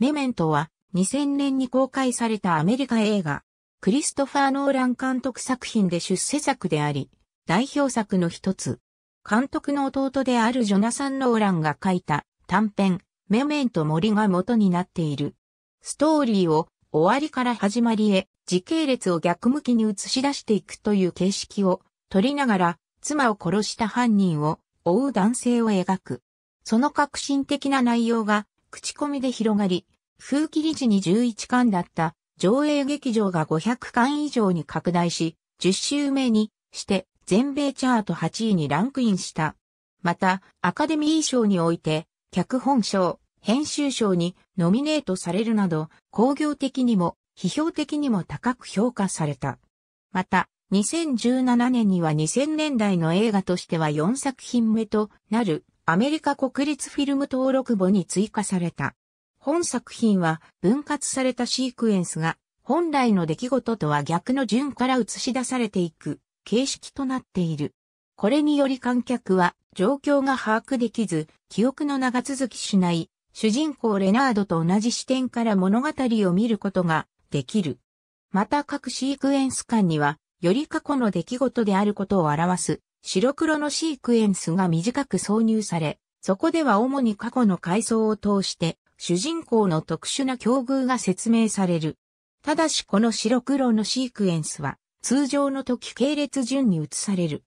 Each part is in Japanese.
メメントは2000年に公開されたアメリカ映画、クリストファー・ノーラン監督作品で出世作であり、代表作の一つ。監督の弟であるジョナサン・ノーランが書いた短編、メメント森が元になっている。ストーリーを終わりから始まりへ時系列を逆向きに映し出していくという形式を取りながら妻を殺した犯人を追う男性を描く。その革新的な内容が口コミで広がり、風切り時に11巻だった上映劇場が500巻以上に拡大し、10週目にして全米チャート8位にランクインした。また、アカデミー賞において、脚本賞、編集賞にノミネートされるなど、工業的にも批評的にも高く評価された。また、2017年には2000年代の映画としては4作品目となるアメリカ国立フィルム登録簿に追加された。本作品は分割されたシークエンスが本来の出来事とは逆の順から映し出されていく形式となっている。これにより観客は状況が把握できず、記憶の長続きしない、主人公レナードと同じ視点から物語を見ることができる。また各シークエンス間には、より過去の出来事であることを表す白黒のシークエンスが短く挿入され、そこでは主に過去の階層を通して主人公の特殊な境遇が説明される。ただしこの白黒のシークエンスは通常の時系列順に移される。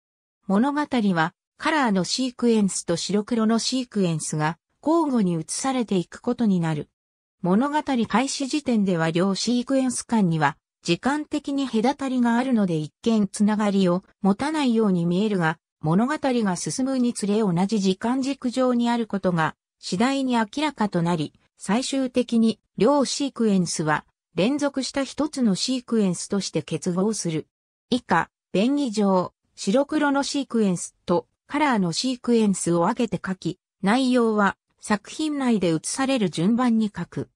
物語はカラーのシークエンスと白黒のシークエンスが交互に移されていくことになる。物語開始時点では両シークエンス間には時間的に隔たりがあるので一見つながりを持たないように見えるが、物語が進むにつれ同じ時間軸上にあることが次第に明らかとなり、最終的に両シークエンスは連続した一つのシークエンスとして結合する。以下、便宜上、白黒のシークエンスとカラーのシークエンスを分けて書き、内容は作品内で写される順番に書く。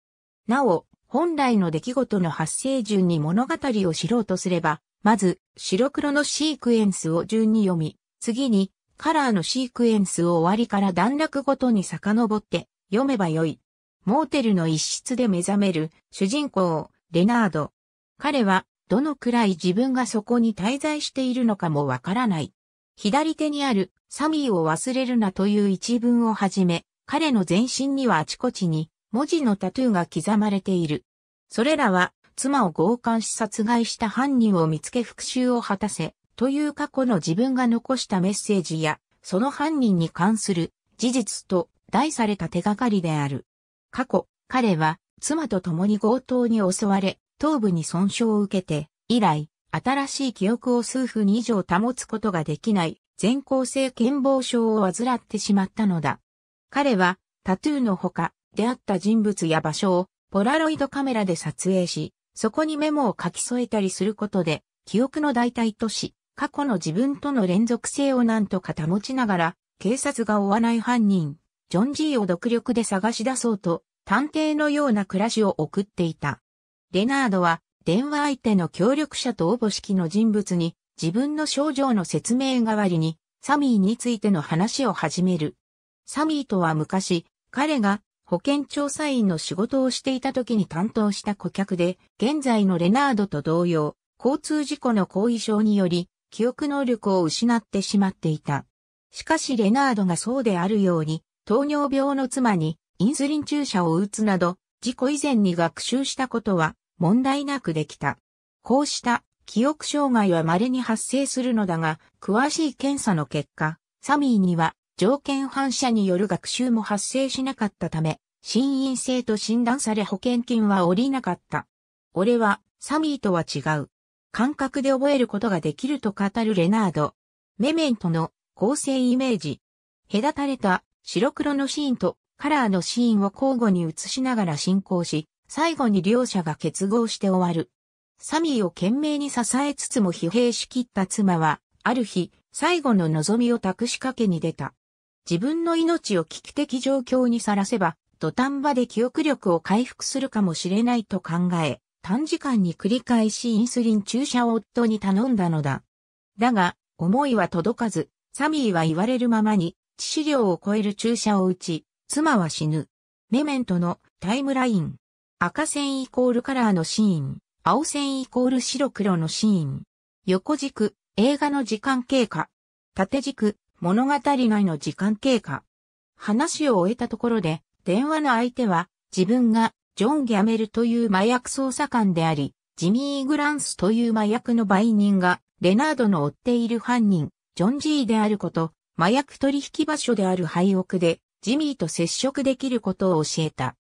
なお、本来の出来事の発生順に物語を知ろうとすれば、まず白黒のシークエンスを順に読み、次にカラーのシークエンスを終わりから段落ごとに遡って読めばよい。モーテルの一室で目覚める主人公、レナード。彼はどのくらい自分がそこに滞在しているのかもわからない。左手にあるサミーを忘れるなという一文をはじめ、彼の全身にはあちこちに文字のタトゥーが刻まれている。それらは妻を強姦し殺害した犯人を見つけ復讐を果たせ、という過去の自分が残したメッセージや、その犯人に関する事実と題された手がかりである。過去、彼は妻と共に強盗に襲われ、頭部に損傷を受けて、以来、新しい記憶を数分以上保つことができない全校性健忘症を患ってしまったのだ。彼はタトゥーのほか出会った人物や場所をポラロイドカメラで撮影し、そこにメモを書き添えたりすることで記憶の代替とし、過去の自分との連続性を何とか保ちながら警察が追わない犯人ジョン・ジーを独力で探し出そうと、探偵のような暮らしを送っていた。レナードは、電話相手の協力者とおぼしきの人物に、自分の症状の説明代わりに、サミーについての話を始める。サミーとは昔、彼が保険調査員の仕事をしていた時に担当した顧客で、現在のレナードと同様、交通事故の後遺症により、記憶能力を失ってしまっていた。しかしレナードがそうであるように、糖尿病の妻にインスリン注射を打つなど、事故以前に学習したことは問題なくできた。こうした記憶障害は稀に発生するのだが、詳しい検査の結果、サミーには条件反射による学習も発生しなかったため、心因性と診断され保険金は下りなかった。俺はサミーとは違う。感覚で覚えることができると語るレナード。メメントの構成イメージ。隔たれた白黒のシーンとカラーのシーンを交互に映しながら進行し、最後に両者が結合して終わる。サミーを懸命に支えつつも疲弊しきった妻は、ある日、最後の望みを託しかけに出た。自分の命を危機的状況にさらせば、土壇場で記憶力を回復するかもしれないと考え、短時間に繰り返しインスリン注射を夫に頼んだのだ。だが、思いは届かず、サミーは言われるままに致死量を超える注射を打ち、妻は死ぬ。メメントのタイムライン。赤線イコールカラーのシーン。青線イコール白黒のシーン。横軸、映画の時間経過。縦軸、物語内の時間経過。話を終えたところで、電話の相手は、自分が、ジョン・ギャメルという麻薬捜査官であり、ジミー・グランスという麻薬の売人が、レナードの追っている犯人、ジョン・ジーであること、麻薬取引場所である廃屋でジミーと接触できることを教えた。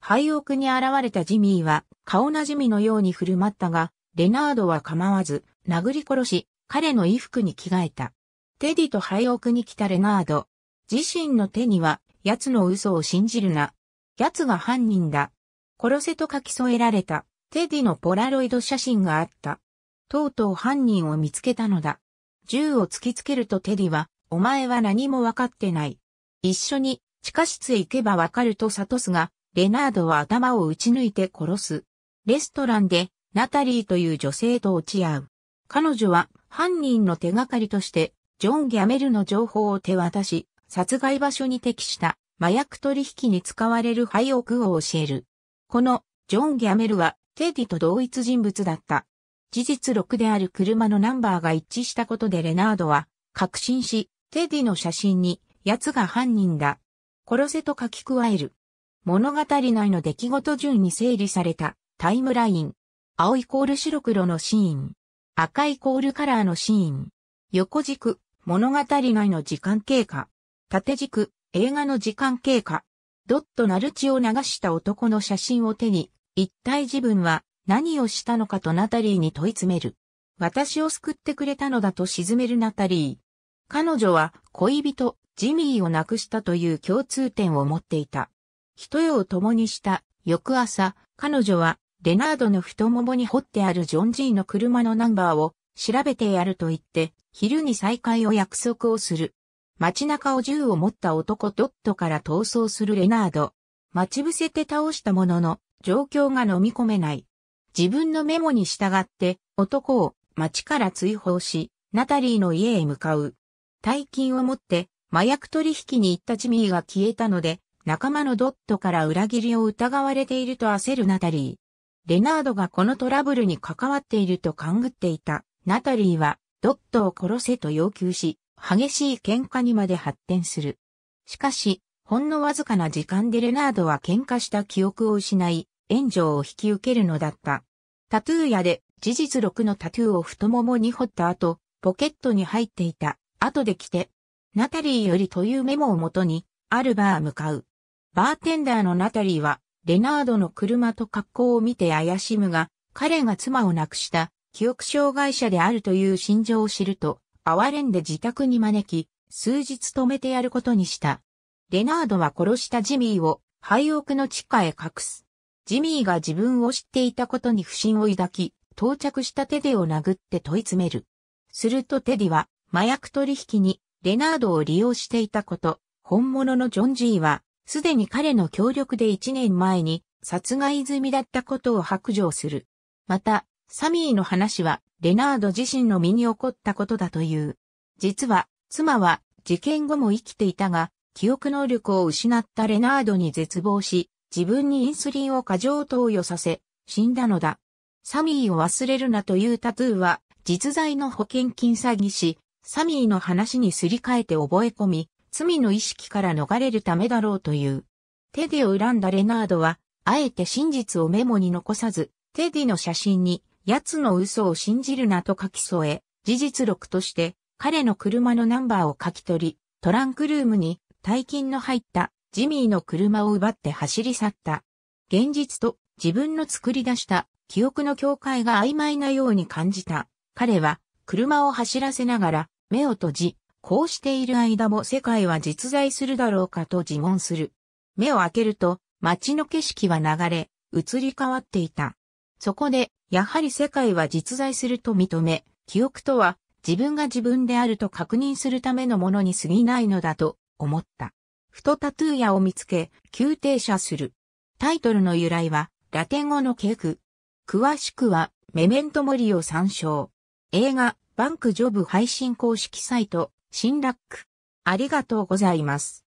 廃屋に現れたジミーは顔なじみのように振る舞ったが、レナードは構わず殴り殺し、彼の衣服に着替えた。テディと廃屋に来たレナード。自身の手には奴の嘘を信じるな。奴が犯人だ。殺せと書き添えられた、テディのポラロイド写真があった。とうとう犯人を見つけたのだ。銃を突きつけるとテディはお前は何もわかってない。一緒に地下室へ行けばわかると諭すが、レナードは頭を打ち抜いて殺す。レストランでナタリーという女性と落ち合う。彼女は犯人の手がかりとして、ジョン・ギャメルの情報を手渡し、殺害場所に適した麻薬取引に使われる廃屋を教える。このジョン・ギャメルはテディと同一人物だった。事実6である車のナンバーが一致したことでレナードは確信し、テディの写真に、奴が犯人だ。殺せと書き加える。物語内の出来事順に整理されたタイムライン。青イコール白黒のシーン。赤イコールカラーのシーン。横軸、物語内の時間経過。縦軸、映画の時間経過。ドットなる血を流した男の写真を手に、一体自分は何をしたのかとナタリーに問い詰める。私を救ってくれたのだと沈めるナタリー。彼女は恋人、ジミーを亡くしたという共通点を持っていた。一夜を共にした翌朝、彼女はレナードの太ももに掘ってあるジョン・ジーの車のナンバーを調べてやると言って、昼に再会を約束をする。街中を銃を持った男ドットから逃走するレナード。待ち伏せて倒したものの、状況が飲み込めない。自分のメモに従って、男を街から追放し、ナタリーの家へ向かう。大金を持って麻薬取引に行ったジミーが消えたので、仲間のドットから裏切りを疑われていると焦るナタリー。レナードがこのトラブルに関わっていると勘ぐっていた。ナタリーはドットを殺せと要求し、激しい喧嘩にまで発展する。しかし、ほんのわずかな時間でレナードは喧嘩した記憶を失い、援助を引き受けるのだった。タトゥー屋で事実6のタトゥーを太ももに掘った後、ポケットに入っていた後で来て、ナタリーよりというメモをもとに、あるバー向かう。バーテンダーのナタリーは、レナードの車と格好を見て怪しむが、彼が妻を亡くした、記憶障害者であるという心情を知ると、哀れんで自宅に招き、数日止めてやることにした。レナードは殺したジミーを、廃屋の地下へ隠す。ジミーが自分を知っていたことに不信を抱き、到着したテディを殴って問い詰める。するとテディは、麻薬取引にレナードを利用していたこと、本物のジョン・ジーは、すでに彼の協力で1年前に殺害済みだったことを白状する。また、サミーの話は、レナード自身の身に起こったことだという。実は、妻は、事件後も生きていたが、記憶能力を失ったレナードに絶望し、自分にインスリンを過剰投与させ、死んだのだ。サミーを忘れるなというタトゥーは、実在の保険金詐欺師、サミーの話にすり替えて覚え込み、罪の意識から逃れるためだろうという。テディを恨んだレナードは、あえて真実をメモに残さず、テディの写真に、奴の嘘を信じるなと書き添え、事実録として、彼の車のナンバーを書き取り、トランクルームに大金の入ったジミーの車を奪って走り去った。現実と自分の作り出した記憶の境界が曖昧なように感じた。彼は車を走らせながら目を閉じ、こうしている間も世界は実在するだろうかと自問する。目を開けると、街の景色は流れ、移り変わっていた。そこで、やはり世界は実在すると認め、記憶とは自分が自分であると確認するためのものに過ぎないのだと思った。ふとタトゥー屋を見つけ、急停車する。タイトルの由来は、ラテン語のケーク。詳しくは、メメントモリを参照。映画、バンクジョブ配信公式サイト、新ラック。ありがとうございます。